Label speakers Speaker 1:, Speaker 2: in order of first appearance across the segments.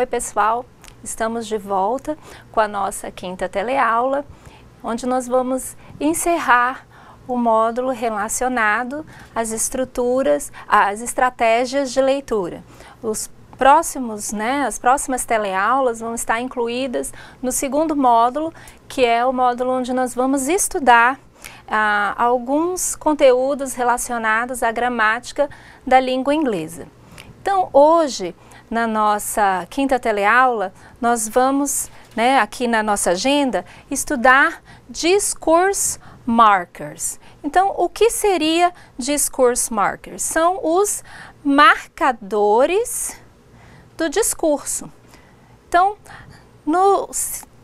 Speaker 1: Oi, pessoal. Estamos de volta com a nossa quinta teleaula, onde nós vamos encerrar o módulo relacionado às estruturas, às estratégias de leitura. Os próximos, né, as próximas teleaulas vão estar incluídas no segundo módulo, que é o módulo onde nós vamos estudar ah, alguns conteúdos relacionados à gramática da língua inglesa. Então, hoje, na nossa quinta teleaula, nós vamos, né, aqui na nossa agenda, estudar discourse markers. Então, o que seria discourse markers? São os marcadores do discurso. Então, no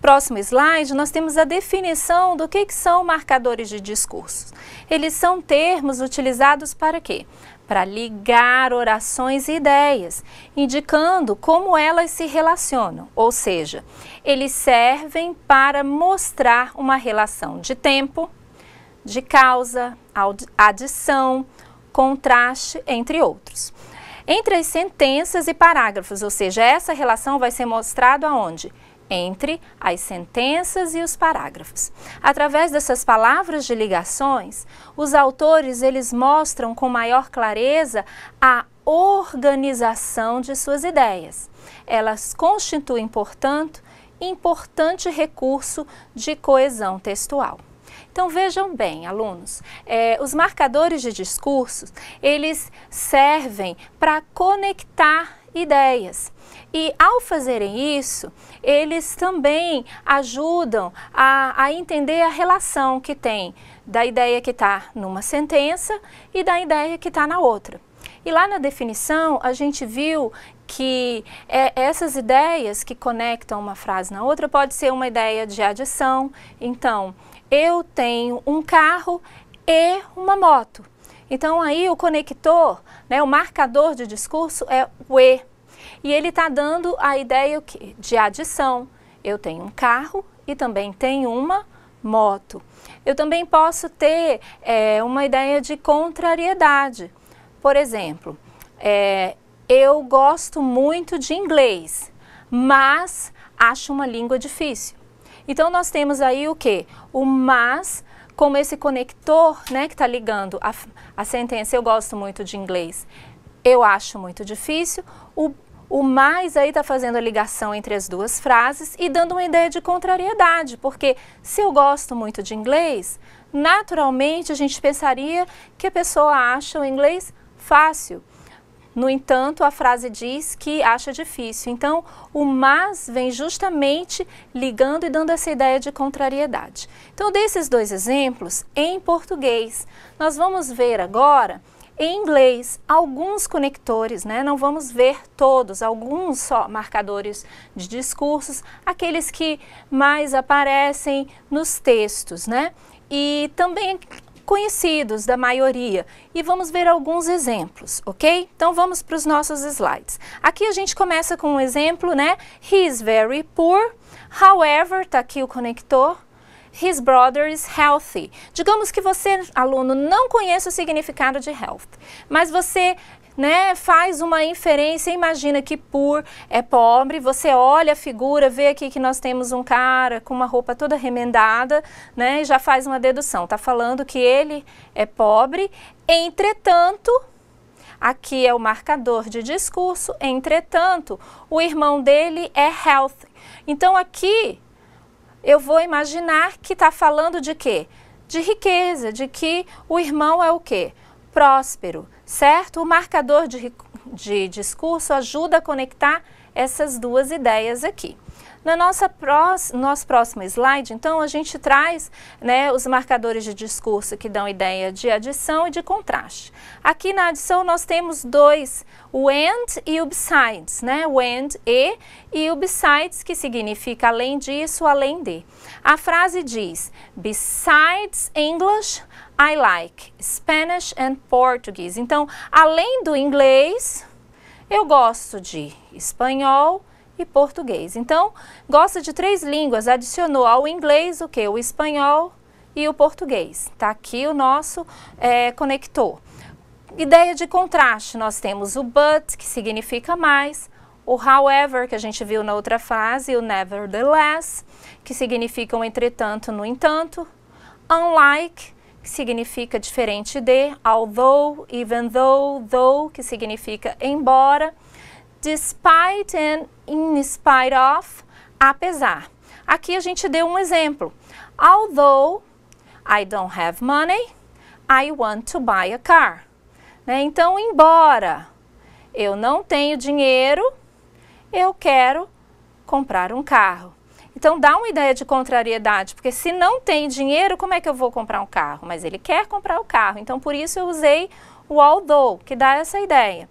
Speaker 1: próximo slide, nós temos a definição do que, que são marcadores de discurso. Eles são termos utilizados para quê? para ligar orações e ideias, indicando como elas se relacionam, ou seja, eles servem para mostrar uma relação de tempo, de causa, adição, contraste, entre outros. Entre as sentenças e parágrafos, ou seja, essa relação vai ser mostrada aonde? entre as sentenças e os parágrafos. Através dessas palavras de ligações, os autores eles mostram com maior clareza a organização de suas ideias. Elas constituem, portanto, importante recurso de coesão textual. Então vejam bem, alunos, é, os marcadores de discursos eles servem para conectar ideias. E ao fazerem isso, eles também ajudam a, a entender a relação que tem da ideia que está numa sentença e da ideia que está na outra. E lá na definição, a gente viu que é, essas ideias que conectam uma frase na outra pode ser uma ideia de adição. Então, eu tenho um carro e uma moto. Então aí o conector, né, o marcador de discurso é o E. E ele está dando a ideia de adição. Eu tenho um carro e também tenho uma moto. Eu também posso ter é, uma ideia de contrariedade. Por exemplo, é, eu gosto muito de inglês, mas acho uma língua difícil. Então nós temos aí o que? O mas como esse conector né, que está ligando a, a sentença eu gosto muito de inglês, eu acho muito difícil, o, o mais aí está fazendo a ligação entre as duas frases e dando uma ideia de contrariedade, porque se eu gosto muito de inglês, naturalmente a gente pensaria que a pessoa acha o inglês fácil. No entanto, a frase diz que acha difícil. Então, o mas vem justamente ligando e dando essa ideia de contrariedade. Então, desses dois exemplos, em português, nós vamos ver agora em inglês alguns conectores, né? Não vamos ver todos, alguns só marcadores de discursos, aqueles que mais aparecem nos textos, né? E também conhecidos da maioria e vamos ver alguns exemplos, ok? Então vamos para os nossos slides. Aqui a gente começa com um exemplo, né? He is very poor, however, tá aqui o conector, His brother is healthy. Digamos que você, aluno, não conheça o significado de health, mas você né, faz uma inferência, imagina que Pur é pobre, você olha a figura, vê aqui que nós temos um cara com uma roupa toda remendada, né, e já faz uma dedução, está falando que ele é pobre, entretanto, aqui é o marcador de discurso, entretanto, o irmão dele é healthy. Então aqui eu vou imaginar que está falando de quê? De riqueza, de que o irmão é o quê? Próspero certo? O marcador de, de discurso ajuda a conectar essas duas ideias aqui. Na nossa próxima, nosso próximo slide, então, a gente traz né, os marcadores de discurso que dão ideia de adição e de contraste. Aqui na adição nós temos dois, o and e o besides, né? O and e e o besides que significa além disso, além de. A frase diz: Besides English, I like Spanish and Portuguese. Então, além do inglês, eu gosto de espanhol, e português. Então, gosta de três línguas, adicionou ao inglês o que? O espanhol e o português. Está aqui o nosso é, conector. Ideia de contraste, nós temos o but, que significa mais, o however, que a gente viu na outra frase, o nevertheless, que significam entretanto, no entanto, unlike, que significa diferente de, although, even though, though, que significa embora, despite and in spite of, apesar. Aqui a gente deu um exemplo. Although I don't have money, I want to buy a car. Né? Então, embora eu não tenho dinheiro, eu quero comprar um carro. Então dá uma ideia de contrariedade, porque se não tem dinheiro, como é que eu vou comprar um carro? Mas ele quer comprar o carro, então por isso eu usei o although, que dá essa ideia.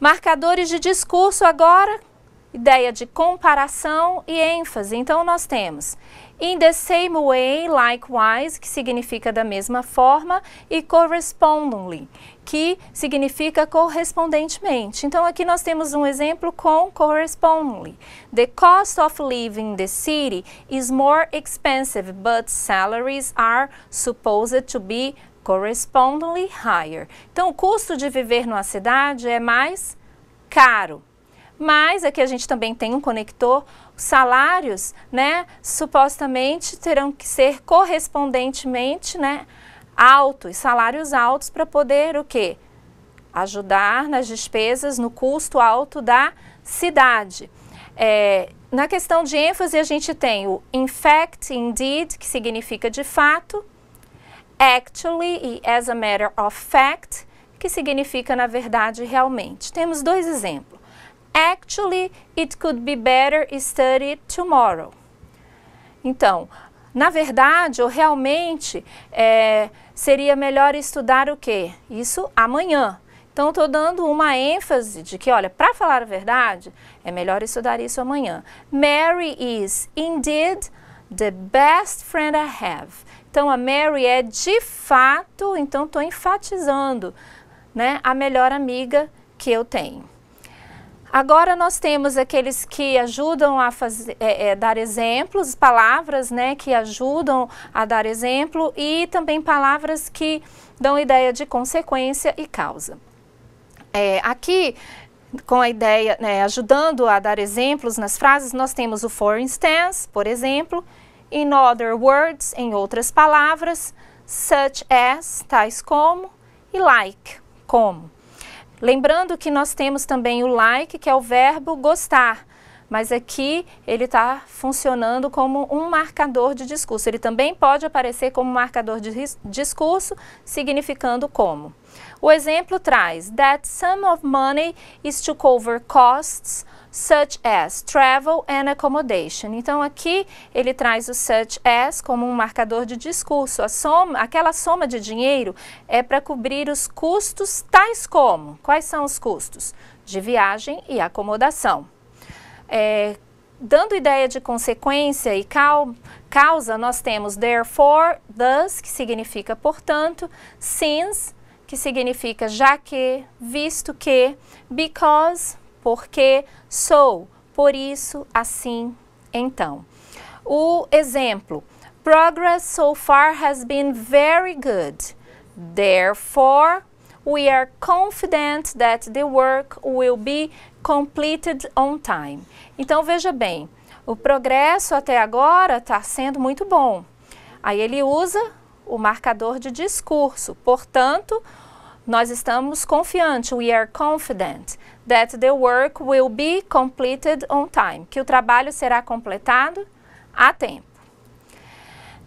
Speaker 1: Marcadores de discurso agora, ideia de comparação e ênfase. Então, nós temos in the same way, likewise, que significa da mesma forma, e correspondingly, que significa correspondentemente. Então, aqui nós temos um exemplo com correspondingly. The cost of living in the city is more expensive, but salaries are supposed to be correspondingly higher. Então, o custo de viver numa cidade é mais caro. Mas aqui a gente também tem um conector, os salários, né, supostamente terão que ser correspondentemente, né, altos, salários altos para poder o quê? Ajudar nas despesas, no custo alto da cidade. É, na questão de ênfase, a gente tem o in fact, indeed, que significa de fato, actually e as a matter of fact, que significa na verdade realmente. Temos dois exemplos. Actually, it could be better studied tomorrow. Então, na verdade ou realmente, é, seria melhor estudar o quê? Isso amanhã. Então, estou dando uma ênfase de que, olha, para falar a verdade, é melhor estudar isso amanhã. Mary is, indeed, the best friend I have. Então, a Mary é de fato, então estou enfatizando, né, a melhor amiga que eu tenho. Agora nós temos aqueles que ajudam a fazer, é, é, dar exemplos, palavras né, que ajudam a dar exemplo e também palavras que dão ideia de consequência e causa. É, aqui, com a ideia, né, ajudando a dar exemplos nas frases, nós temos o for instance, por exemplo, In other words, em outras palavras, such as, tais como, e like, como. Lembrando que nós temos também o like, que é o verbo gostar mas aqui ele está funcionando como um marcador de discurso. Ele também pode aparecer como marcador de discurso, significando como. O exemplo traz that sum of money is to cover costs such as travel and accommodation. Então aqui ele traz o such as como um marcador de discurso. A soma, aquela soma de dinheiro é para cobrir os custos tais como. Quais são os custos? De viagem e acomodação é, dando ideia de consequência e causa, nós temos therefore, thus, que significa portanto, since, que significa já que, visto que, because, porque, so por isso, assim, então. O exemplo: Progress so far has been very good. Therefore, we are confident that the work will be completed on time. Então veja bem, o progresso até agora está sendo muito bom. Aí ele usa o marcador de discurso. Portanto, nós estamos confiantes, we are confident that the work will be completed on time, que o trabalho será completado a tempo.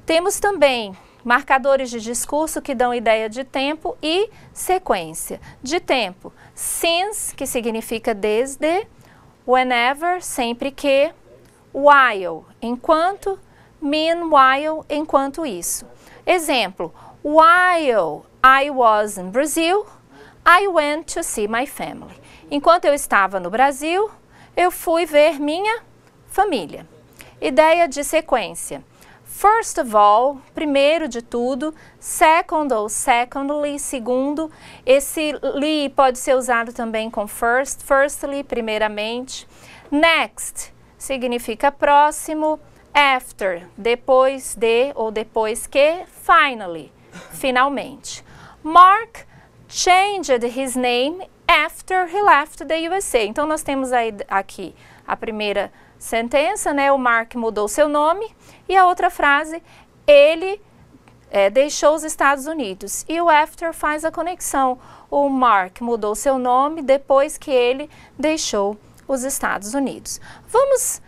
Speaker 1: Temos também marcadores de discurso que dão ideia de tempo e sequência. De tempo, since, que significa desde, whenever, sempre que, while, enquanto, meanwhile, enquanto isso. Exemplo, while I was in Brazil, I went to see my family. Enquanto eu estava no Brasil, eu fui ver minha família. Ideia de sequência. First of all, primeiro de tudo, second ou secondly, segundo. Esse li pode ser usado também com first, firstly, primeiramente. Next significa próximo. After, depois de ou depois que. Finally, finalmente. Mark changed his name after he left the USA. Então, nós temos aí, aqui a primeira sentença, né, o Mark mudou seu nome, e a outra frase, ele é, deixou os Estados Unidos. E o after faz a conexão. O Mark mudou seu nome depois que ele deixou os Estados Unidos. Vamos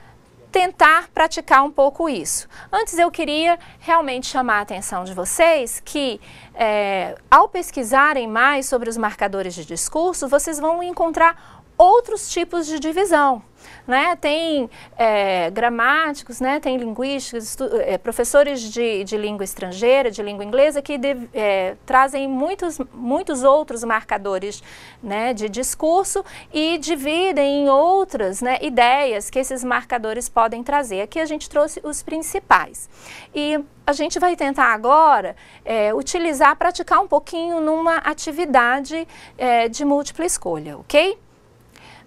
Speaker 1: tentar praticar um pouco isso. Antes eu queria realmente chamar a atenção de vocês que é, ao pesquisarem mais sobre os marcadores de discurso, vocês vão encontrar outros tipos de divisão né? tem é, gramáticos, né? tem linguísticos, é, professores de, de língua estrangeira, de língua inglesa, que de, é, trazem muitos, muitos outros marcadores né? de discurso e dividem em outras né? ideias que esses marcadores podem trazer. Aqui a gente trouxe os principais. E a gente vai tentar agora é, utilizar, praticar um pouquinho numa atividade é, de múltipla escolha, ok?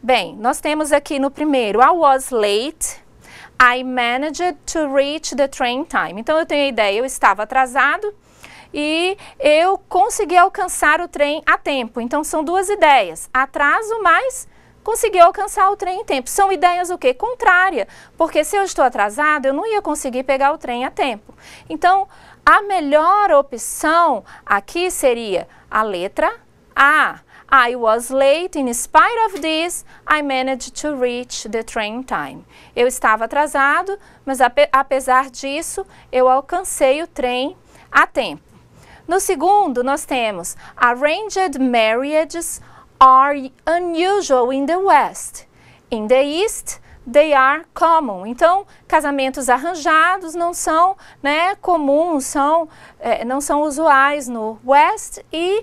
Speaker 1: Bem, nós temos aqui no primeiro, I was late, I managed to reach the train time. Então, eu tenho a ideia, eu estava atrasado e eu consegui alcançar o trem a tempo. Então, são duas ideias, atraso mais consegui alcançar o trem em tempo. São ideias o quê? Contrária, porque se eu estou atrasado, eu não ia conseguir pegar o trem a tempo. Então, a melhor opção aqui seria a letra A. I was late, in spite of this, I managed to reach the train time. Eu estava atrasado, mas apesar disso, eu alcancei o trem a tempo. No segundo, nós temos Arranged marriages are unusual in the West. In the East, they are common. Então, casamentos arranjados não são né, comuns, são, é, não são usuais no West e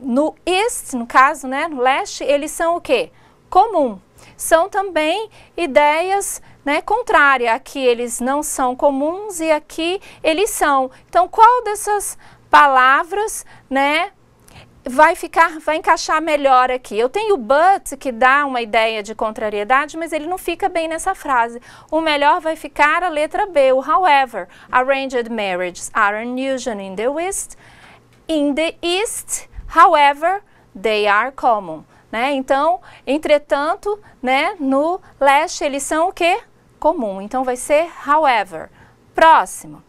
Speaker 1: no East, no caso, né, no leste, eles são o quê? Comum. São também ideias né, contrárias. Aqui eles não são comuns e aqui eles são. Então, qual dessas palavras né, vai ficar, vai encaixar melhor aqui. Eu tenho o but, que dá uma ideia de contrariedade, mas ele não fica bem nessa frase. O melhor vai ficar a letra B, o however. Arranged marriages are unusual in the West, in the East However, they are common. Né? Então, entretanto, né, no leste eles são o que? Comum. Então vai ser however. Próximo.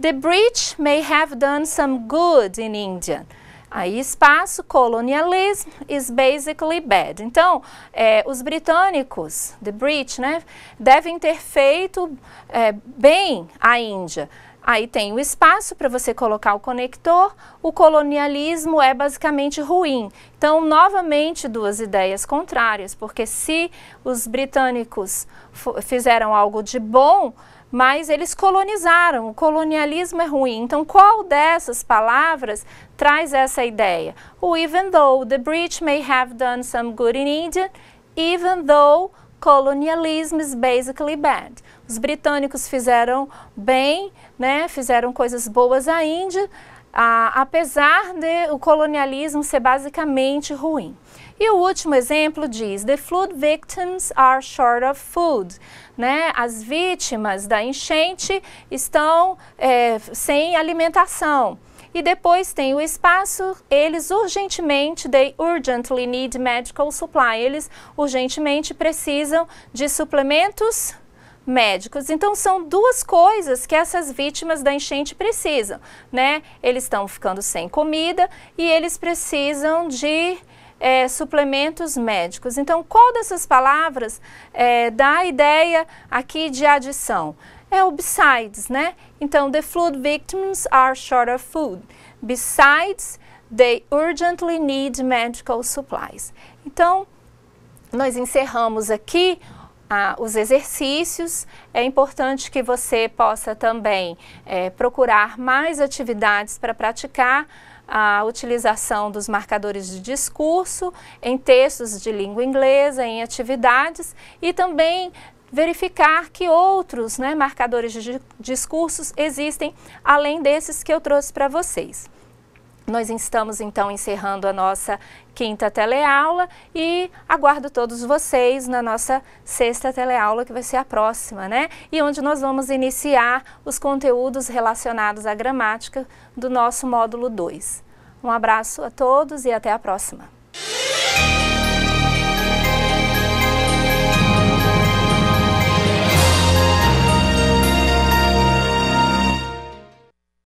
Speaker 1: The British may have done some good in India. Aí, espaço, colonialism is basically bad. Então, é, os britânicos, the British, né, devem ter feito é, bem a Índia. Aí tem o espaço para você colocar o conector. O colonialismo é basicamente ruim. Então, novamente, duas ideias contrárias, porque se os britânicos fizeram algo de bom, mas eles colonizaram, o colonialismo é ruim. Então, qual dessas palavras traz essa ideia? O even though the British may have done some good in India, even though colonialism is basically bad. Os britânicos fizeram bem, né, fizeram coisas boas à Índia, a, apesar de o colonialismo ser basicamente ruim. E o último exemplo diz: The flood victims are short of food. Né? As vítimas da enchente estão é, sem alimentação. E depois tem o espaço, eles urgentemente, they urgently need medical supply, eles urgentemente precisam de suplementos médicos. Então são duas coisas que essas vítimas da enchente precisam, né? Eles estão ficando sem comida e eles precisam de é, suplementos médicos. Então, qual dessas palavras é, dá a ideia aqui de adição? é o besides, né? Então, the flood victims are short of food. Besides, they urgently need medical supplies. Então, nós encerramos aqui ah, os exercícios. É importante que você possa também é, procurar mais atividades para praticar a utilização dos marcadores de discurso em textos de língua inglesa, em atividades e também verificar que outros né, marcadores de discursos existem além desses que eu trouxe para vocês. Nós estamos então encerrando a nossa quinta teleaula e aguardo todos vocês na nossa sexta teleaula, que vai ser a próxima, né? E onde nós vamos iniciar os conteúdos relacionados à gramática do nosso módulo 2. Um abraço a todos e até a próxima!